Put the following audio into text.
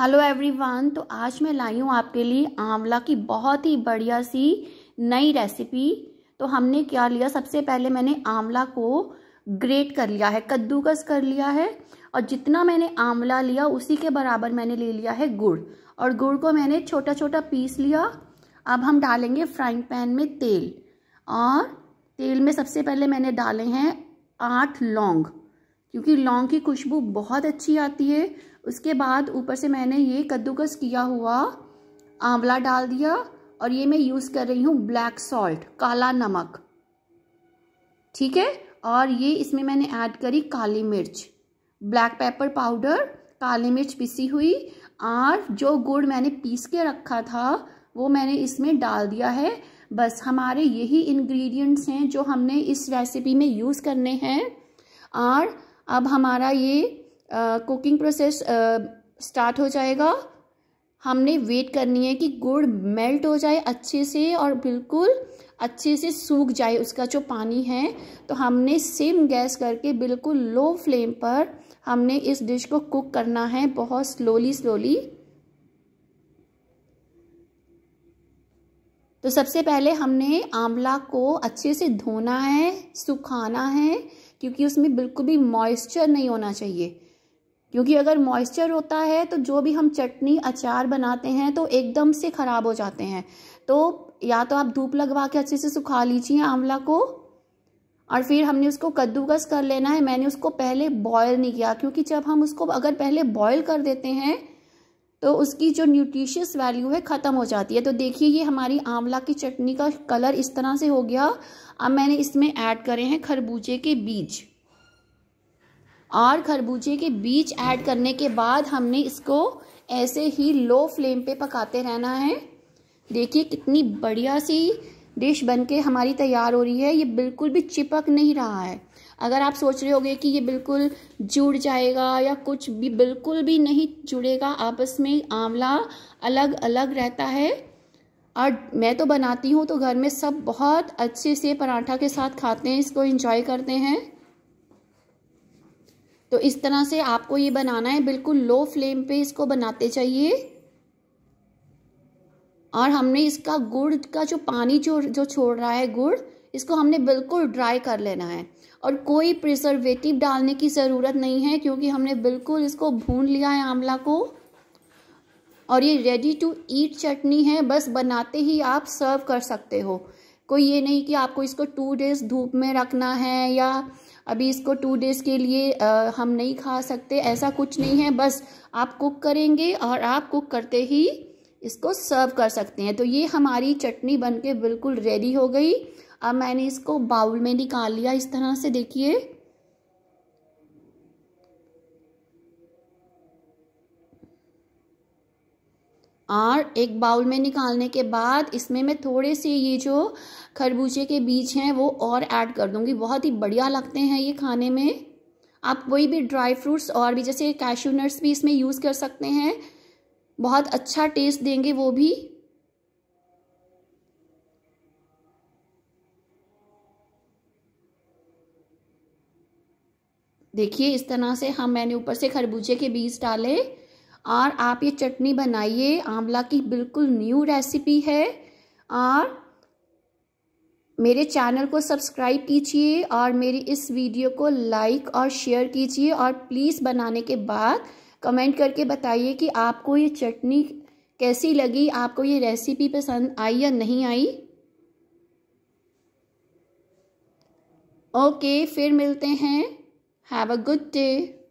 hello everyone तो आज मैं लाई हूँ आपके लिए आंवला की बहुत ही बढ़िया सी नई रेसिपी तो हमने क्या लिया सबसे पहले मैंने आंवला को ग्रेट कर लिया है कद्दूकस कर लिया है और जितना मैंने आंवला लिया उसी के बराबर मैंने ले लिया है गुड़ और गुड़ को मैंने छोटा छोटा पीस लिया अब हम डालेंगे फ्राइंग पैन में तेल और तेल में सबसे पहले मैंने डाले हैं आठ लौंग क्योंकि लौंग की खुशबू बहुत अच्छी आती है उसके बाद ऊपर से मैंने ये कद्दूकस किया हुआ आंवला डाल दिया और ये मैं यूज़ कर रही हूँ ब्लैक सॉल्ट काला नमक ठीक है और ये इसमें मैंने ऐड करी काली मिर्च ब्लैक पेपर पाउडर काली मिर्च पिसी हुई और जो गुड़ मैंने पीस के रखा था वो मैंने इसमें डाल दिया है बस हमारे यही इंग्रेडिएंट्स हैं जो हमने इस रेसिपी में यूज़ करने हैं और अब हमारा ये कुकिंग प्रोसेस स्टार्ट हो जाएगा हमने वेट करनी है कि गुड़ मेल्ट हो जाए अच्छे से और बिल्कुल अच्छे से सूख जाए उसका जो पानी है तो हमने सेम गैस करके बिल्कुल लो फ्लेम पर हमने इस डिश को कुक करना है बहुत स्लोली स्लोली तो सबसे पहले हमने आंवला को अच्छे से धोना है सुखाना है क्योंकि उसमें बिल्कुल भी मॉइस्चर नहीं होना चाहिए क्योंकि अगर मॉइस्चर होता है तो जो भी हम चटनी अचार बनाते हैं तो एकदम से ख़राब हो जाते हैं तो या तो आप धूप लगवा के अच्छे से सुखा लीजिए आंवला को और फिर हमने उसको कद्दूकस कर लेना है मैंने उसको पहले बॉयल नहीं किया क्योंकि जब हम उसको अगर पहले बॉयल कर देते हैं तो उसकी जो न्यूट्रिशियस वैल्यू है ख़त्म हो जाती है तो देखिए ये हमारी आंवला की चटनी का कलर इस तरह से हो गया अब मैंने इसमें ऐड करे हैं खरबूजे के बीज और खरबूजे के बीज ऐड करने के बाद हमने इसको ऐसे ही लो फ्लेम पे पकाते रहना है देखिए कितनी बढ़िया सी डिश बनके हमारी तैयार हो रही है ये बिल्कुल भी चिपक नहीं रहा है अगर आप सोच रहे होगे कि ये बिल्कुल जुड़ जाएगा या कुछ भी बिल्कुल भी नहीं जुड़ेगा आपस में आंवला अलग अलग रहता है और मैं तो बनाती हूँ तो घर में सब बहुत अच्छे से पराठा के साथ खाते हैं इसको इंजॉय करते हैं तो इस तरह से आपको ये बनाना है बिल्कुल लो फ्लेम पे इसको बनाते चाहिए और हमने इसका गुड़ का जो पानी जो जो छोड़ रहा है गुड़ इसको हमने बिल्कुल ड्राई कर लेना है और कोई प्रिजर्वेटिव डालने की ज़रूरत नहीं है क्योंकि हमने बिल्कुल इसको भून लिया है आंवला को और ये रेडी टू ईट चटनी है बस बनाते ही आप सर्व कर सकते हो कोई ये नहीं कि आपको इसको टू डेज़ धूप में रखना है या अभी इसको टू डेज़ के लिए आ, हम नहीं खा सकते ऐसा कुछ नहीं है बस आप कुक करेंगे और आप कुक करते ही इसको सर्व कर सकते हैं तो ये हमारी चटनी बनके बिल्कुल रेडी हो गई अब मैंने इसको बाउल में निकाल लिया इस तरह से देखिए और एक बाउल में निकालने के बाद इसमें मैं थोड़े से ये जो खरबूजे के बीज हैं वो और ऐड कर दूंगी बहुत ही बढ़िया लगते हैं ये खाने में आप कोई भी ड्राई फ्रूट्स और भी जैसे कैशूनट्स भी इसमें यूज़ कर सकते हैं बहुत अच्छा टेस्ट देंगे वो भी देखिए इस तरह से हम मैंने ऊपर से खरबूजे के बीज डाले और आप ये चटनी बनाइए आंवला की बिल्कुल न्यू रेसिपी है और मेरे चैनल को सब्सक्राइब कीजिए और मेरी इस वीडियो को लाइक और शेयर कीजिए और प्लीज़ बनाने के बाद कमेंट करके बताइए कि आपको ये चटनी कैसी लगी आपको ये रेसिपी पसंद आई या नहीं आई ओके फिर मिलते हैं हैव अ गुड डे